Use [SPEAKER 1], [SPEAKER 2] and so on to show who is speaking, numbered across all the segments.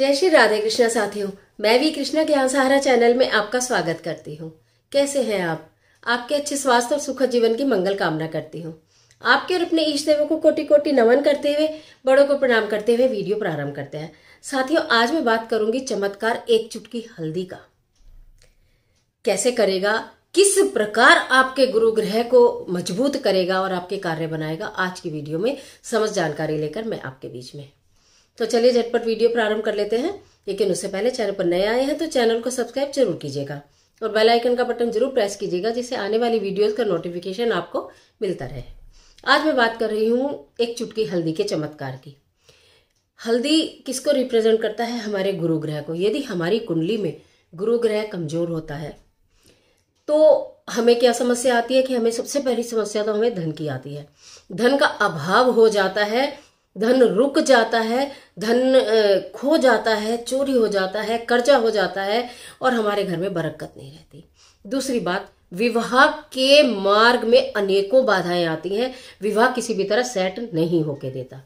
[SPEAKER 1] जय श्री राधे कृष्णा साथियों मैं भी कृष्णा ज्ञान सहारा चैनल में आपका स्वागत करती हूँ कैसे हैं आप आपके अच्छे स्वास्थ्य और सुखद जीवन की मंगल कामना करती हूँ आपके और अपने ईष्ट देवों को कोटि कोटि नमन करते हुए बड़ों को प्रणाम करते हुए वीडियो प्रारंभ करते हैं साथियों आज मैं बात करूंगी चमत्कार एक चुटकी हल्दी का कैसे करेगा किस प्रकार आपके गुरु ग्रह को मजबूत करेगा और आपके कार्य बनाएगा आज की वीडियो में समझ जानकारी लेकर मैं आपके बीच में तो चलिए झटपट वीडियो प्रारंभ कर लेते हैं लेकिन उससे पहले चैनल पर नए आए हैं तो चैनल को सब्सक्राइब जरूर कीजिएगा और बेल आइकन का बटन जरूर प्रेस कीजिएगा जिससे आने वाली वीडियोस का नोटिफिकेशन आपको मिलता रहे आज मैं बात कर रही हूँ एक चुटकी हल्दी के चमत्कार की हल्दी किसको रिप्रेजेंट करता है हमारे गुरु ग्रह को यदि हमारी कुंडली में गुरु ग्रह कमजोर होता है तो हमें क्या समस्या आती है कि हमें सबसे पहली समस्या तो हमें धन की आती है धन का अभाव हो जाता है धन रुक जाता है धन खो जाता है चोरी हो जाता है कर्जा हो जाता है और हमारे घर में बरकत नहीं रहती दूसरी बात विवाह के मार्ग में अनेकों बाधाएं आती हैं विवाह किसी भी तरह सेट नहीं होके देता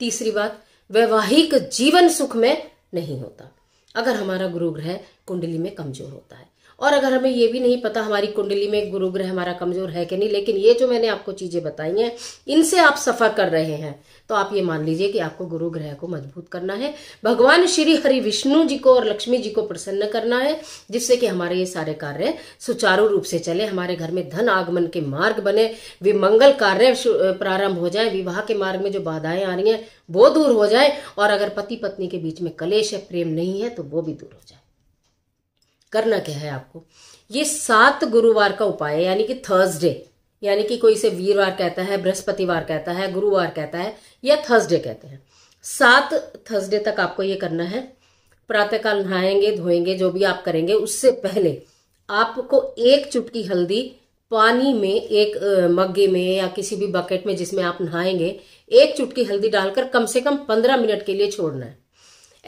[SPEAKER 1] तीसरी बात वैवाहिक जीवन सुख में नहीं होता अगर हमारा गुरु ग्रह कुंडली में कमजोर होता है और अगर हमें ये भी नहीं पता हमारी कुंडली में गुरु ग्रह हमारा कमजोर है कि नहीं लेकिन ये जो मैंने आपको चीजें बताई हैं इनसे आप सफर कर रहे हैं तो आप ये मान लीजिए कि आपको गुरु ग्रह को मजबूत करना है भगवान श्री हरि विष्णु जी को और लक्ष्मी जी को प्रसन्न करना है जिससे कि हमारे ये सारे कार्य सुचारू रूप से चले हमारे घर में धन आगमन के मार्ग बने वे मंगल कार्य प्रारंभ हो जाए विवाह के मार्ग में जो बाधाएं आ रही हैं वो दूर हो जाए और अगर पति पत्नी के बीच में कलेश है प्रेम नहीं है तो वो भी दूर हो जाए करना क्या है आपको ये सात गुरुवार का उपाय यानी कि थर्सडे यानी कि कोई से वीरवार कहता है बृहस्पतिवार कहता है गुरुवार कहता है या थर्सडे कहते हैं सात थर्सडे तक आपको ये करना है प्रातःकाल नहाएंगे धोएंगे जो भी आप करेंगे उससे पहले आपको एक चुटकी हल्दी पानी में एक मग्गे में या किसी भी बकेट में जिसमें आप नहाएंगे एक चुटकी हल्दी डालकर कम से कम पंद्रह मिनट के लिए छोड़ना है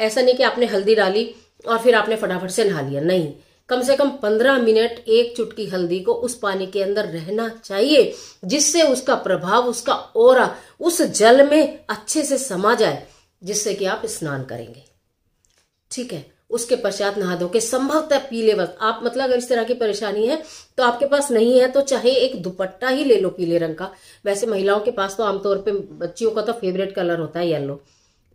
[SPEAKER 1] ऐसा नहीं कि आपने हल्दी डाली और फिर आपने फटाफट से नहा लिया नहीं कम से कम पंद्रह मिनट एक चुटकी हल्दी को उस पानी के अंदर रहना चाहिए जिससे उसका प्रभाव उसका और उस जल में अच्छे से समा जाए जिससे कि आप स्नान करेंगे ठीक है उसके पश्चात नहा दो के संभवतः पीले वस्त्र आप मतलब अगर इस तरह की परेशानी है तो आपके पास नहीं है तो चाहे एक दुपट्टा ही ले लो पीले रंग का वैसे महिलाओं के पास तो आमतौर पर बच्चियों का तो फेवरेट कलर होता है येलो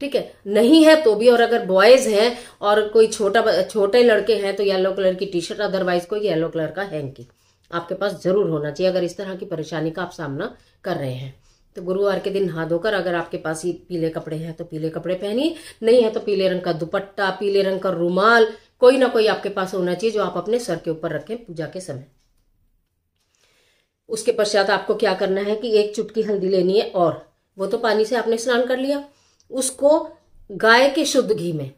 [SPEAKER 1] ठीक है नहीं है तो भी और अगर बॉयज हैं और कोई छोटा छोटे लड़के हैं तो येलो कलर की टी शर्ट अदरवाइज कोई येलो कलर का हैंकी आपके पास जरूर होना चाहिए अगर इस तरह की परेशानी का आप सामना कर रहे हैं तो गुरुवार के दिन हाथ धोकर अगर आपके पास ही पीले कपड़े हैं तो पीले कपड़े पहनिए नहीं है तो पीले रंग का दुपट्टा पीले रंग का रूमाल कोई ना कोई आपके पास होना चाहिए जो आप अपने सर के ऊपर रखें पूजा के समय उसके पश्चात आपको क्या करना है कि एक चुटकी हल्दी लेनी है और वो तो पानी से आपने स्नान कर लिया उसको गाय के शुद्ध घी में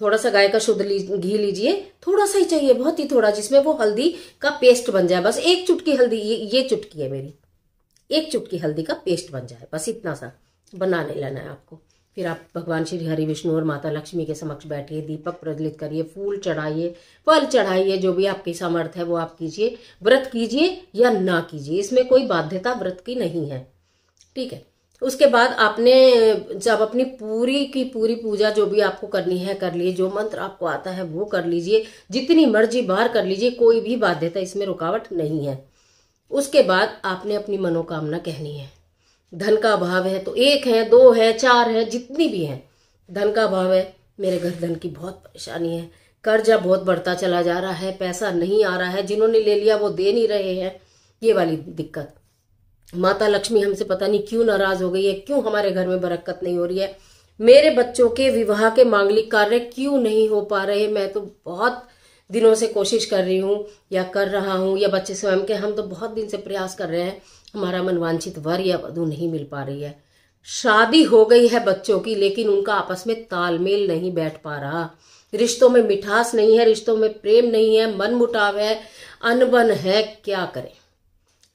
[SPEAKER 1] थोड़ा सा गाय का शुद्ध घी लीजिए थोड़ा सा ही चाहिए बहुत ही थोड़ा जिसमें वो हल्दी का पेस्ट बन जाए बस एक चुटकी हल्दी ये ये चुटकी है मेरी एक चुटकी हल्दी का पेस्ट बन जाए बस इतना सा बना नहीं लेना है आपको फिर आप भगवान श्री हरि विष्णु और माता लक्ष्मी के समक्ष बैठिए दीपक प्रज्वलित करिए फूल चढ़ाइए फल चढ़ाइए जो भी आपकी सामर्थ्य है वो आप कीजिए व्रत कीजिए या ना कीजिए इसमें कोई बाध्यता व्रत की नहीं है ठीक है उसके बाद आपने जब अपनी पूरी की पूरी पूजा जो भी आपको करनी है कर लीजिए जो मंत्र आपको आता है वो कर लीजिए जितनी मर्जी बार कर लीजिए कोई भी बाध्यता इसमें रुकावट नहीं है उसके बाद आपने अपनी मनोकामना कहनी है धन का अभाव है तो एक है दो है चार है जितनी भी है धन का अभाव है मेरे घर धन की बहुत परेशानी है कर्जा बहुत बढ़ता चला जा रहा है पैसा नहीं आ रहा है जिन्होंने ले लिया वो दे नहीं रहे हैं ये वाली दिक्कत माता लक्ष्मी हमसे पता नहीं क्यों नाराज हो गई है क्यों हमारे घर में बरकत नहीं हो रही है मेरे बच्चों के विवाह के मांगलिक कार्य क्यों नहीं हो पा रहे मैं तो बहुत दिनों से कोशिश कर रही हूँ या कर रहा हूँ या बच्चे स्वयं के हम तो बहुत दिन से प्रयास कर रहे हैं हमारा मनवांछित वर या वधु नहीं मिल पा रही है शादी हो गई है बच्चों की लेकिन उनका आपस में तालमेल नहीं बैठ पा रहा रिश्तों में मिठास नहीं है रिश्तों में प्रेम नहीं है मन मुटाव है अनबन है क्या करें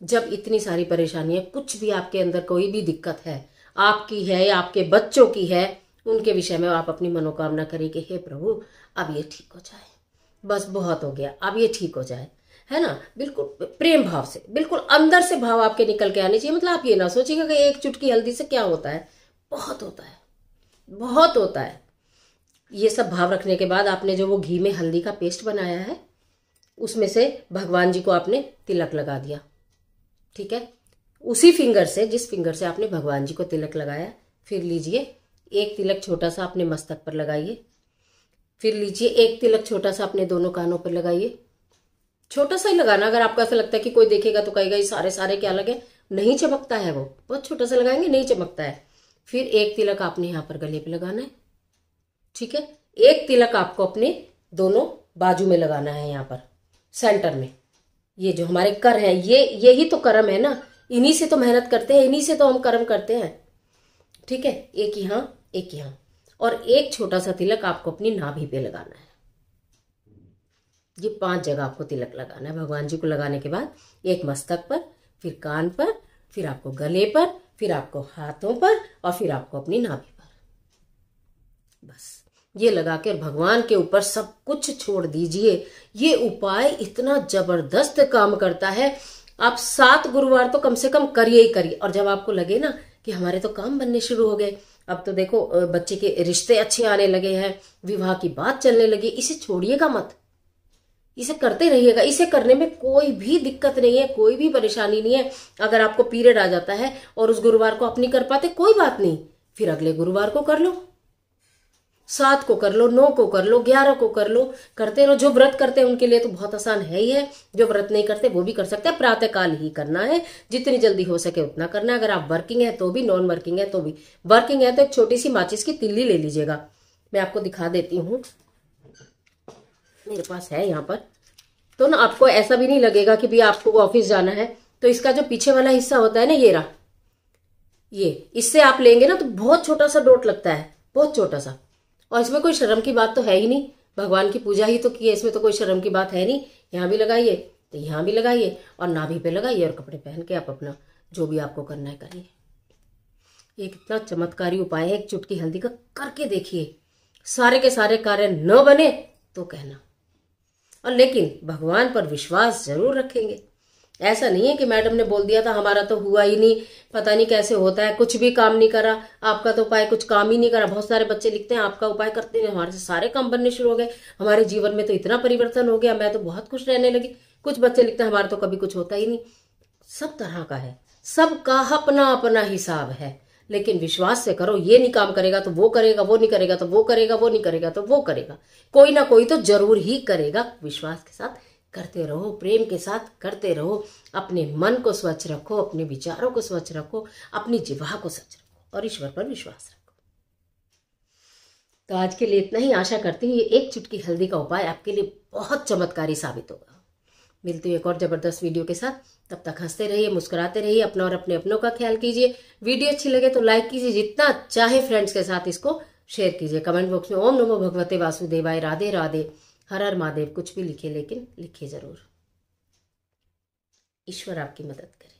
[SPEAKER 1] जब इतनी सारी परेशानियां कुछ भी आपके अंदर कोई भी दिक्कत है आपकी है या आपके बच्चों की है उनके विषय में आप अपनी मनोकामना करें कि हे प्रभु अब ये ठीक हो जाए बस बहुत हो गया अब ये ठीक हो जाए है ना बिल्कुल प्रेम भाव से बिल्कुल अंदर से भाव आपके निकल के आने चाहिए मतलब आप ये ना सोचिएगा कि एक चुटकी हल्दी से क्या होता है बहुत होता है बहुत होता है ये सब भाव रखने के बाद आपने जो वो घी में हल्दी का पेस्ट बनाया है उसमें से भगवान जी को आपने तिलक लगा दिया ठीक है उसी फिंगर से जिस फिंगर से आपने भगवान जी को तिलक लगाया फिर लीजिए एक तिलक छोटा सा अपने मस्तक पर लगाइए फिर लीजिए एक तिलक छोटा सा अपने दोनों कानों पर लगाइए छोटा सा ही लगाना अगर आपको ऐसा लगता है कि कोई देखेगा तो कहेगा ये सारे सारे क्या लगे नहीं चमकता है वो बहुत छोटा सा लगाएंगे नहीं चमकता है फिर एक तिलक आपने यहाँ पर गले पे लगाना है ठीक है एक तिलक आपको अपने दोनों बाजू में लगाना है यहाँ पर सेंटर में ये जो हमारे कर हैं ये ये ही तो कर्म है ना इन्हीं से तो मेहनत करते हैं इन्हीं से तो हम कर्म करते हैं ठीक है एक हाँ एक यहां और एक छोटा सा तिलक आपको अपनी नाभि पे लगाना है ये पांच जगह आपको तिलक लगाना है भगवान जी को लगाने के बाद एक मस्तक पर फिर कान पर फिर आपको गले पर फिर आपको हाथों पर और फिर आपको अपनी नाभि पर बस ये लगा के भगवान के ऊपर सब कुछ छोड़ दीजिए ये उपाय इतना जबरदस्त काम करता है आप सात गुरुवार तो कम से कम करिए ही करिए और जब आपको लगे ना कि हमारे तो काम बनने शुरू हो गए अब तो देखो बच्चे के रिश्ते अच्छे आने लगे हैं विवाह की बात चलने लगी इसे छोड़िएगा मत इसे करते रहिएगा इसे करने में कोई भी दिक्कत नहीं है कोई भी परेशानी नहीं है अगर आपको पीरियड आ जाता है और उस गुरुवार को आप नहीं कर पाते कोई बात नहीं फिर अगले गुरुवार को कर लो सात को कर लो नौ को कर लो ग्यारह को कर लो करते रहो जो व्रत करते हैं उनके लिए तो बहुत आसान है ही है जो व्रत नहीं करते वो भी कर सकते हैं प्रातःकाल ही करना है जितनी जल्दी हो सके उतना करना है अगर आप वर्किंग है तो भी नॉन वर्किंग है तो भी वर्किंग है तो एक छोटी सी माचिस की तिल्ली ले लीजिएगा मैं आपको दिखा देती हूँ मेरे पास है यहाँ पर तो ना आपको ऐसा भी नहीं लगेगा कि भाई आपको ऑफिस जाना है तो इसका जो पीछे वाला हिस्सा होता है ना ये रहा ये इससे आप लेंगे ना तो बहुत छोटा सा डोट लगता है बहुत छोटा सा और इसमें कोई शर्म की बात तो है ही नहीं भगवान की पूजा ही तो की है इसमें तो कोई शर्म की बात है नहीं यहाँ भी लगाइए तो यहाँ भी लगाइए और नाभि पे लगाइए और कपड़े पहन के आप अपना जो भी आपको करना है करिए ये कितना चमत्कारी उपाय है एक चुटकी हल्दी का करके देखिए सारे के सारे कार्य न बने तो कहना और लेकिन भगवान पर विश्वास जरूर रखेंगे ऐसा नहीं है कि मैडम ने बोल दिया था हमारा तो हुआ ही नहीं पता नहीं कैसे होता है कुछ भी काम नहीं करा आपका तो उपाय कुछ काम ही नहीं करा बहुत सारे बच्चे लिखते हैं आपका उपाय करते हैं हमारे से सारे काम बनने शुरू हो गए हमारे जीवन में तो इतना परिवर्तन हो गया मैं तो बहुत खुश रहने लगी कुछ बच्चे लिखते हैं हमारा तो कभी कुछ होता ही नहीं सब तरह का है सबका अपना अपना हिसाब है लेकिन विश्वास से करो ये नहीं काम करेगा तो वो करेगा वो नहीं करेगा तो वो करेगा वो नहीं करेगा तो वो करेगा कोई ना कोई तो जरूर ही करेगा विश्वास के साथ करते रहो प्रेम के साथ करते रहो अपने मन को स्वच्छ रखो अपने विचारों को स्वच्छ रखो अपनी जिवाह को स्वच्छ रखो और ईश्वर पर विश्वास रखो तो आज के लिए इतना ही आशा करती हूँ ये एक चुटकी हल्दी का उपाय आपके लिए बहुत चमत्कारी साबित होगा मिलती हूँ एक और ज़बरदस्त वीडियो के साथ तब तक हंसते रहिए मुस्कुराते रहिए अपना और अपने अपनों का ख्याल कीजिए वीडियो अच्छी लगे तो लाइक कीजिए जितना चाहे फ्रेंड्स के साथ इसको शेयर कीजिए कमेंट बॉक्स में ओम नमो भगवते वासुदेवाय राधे राधे हर हर महादेव कुछ भी लिखे लेकिन लिखे ज़रूर ईश्वर आपकी मदद करे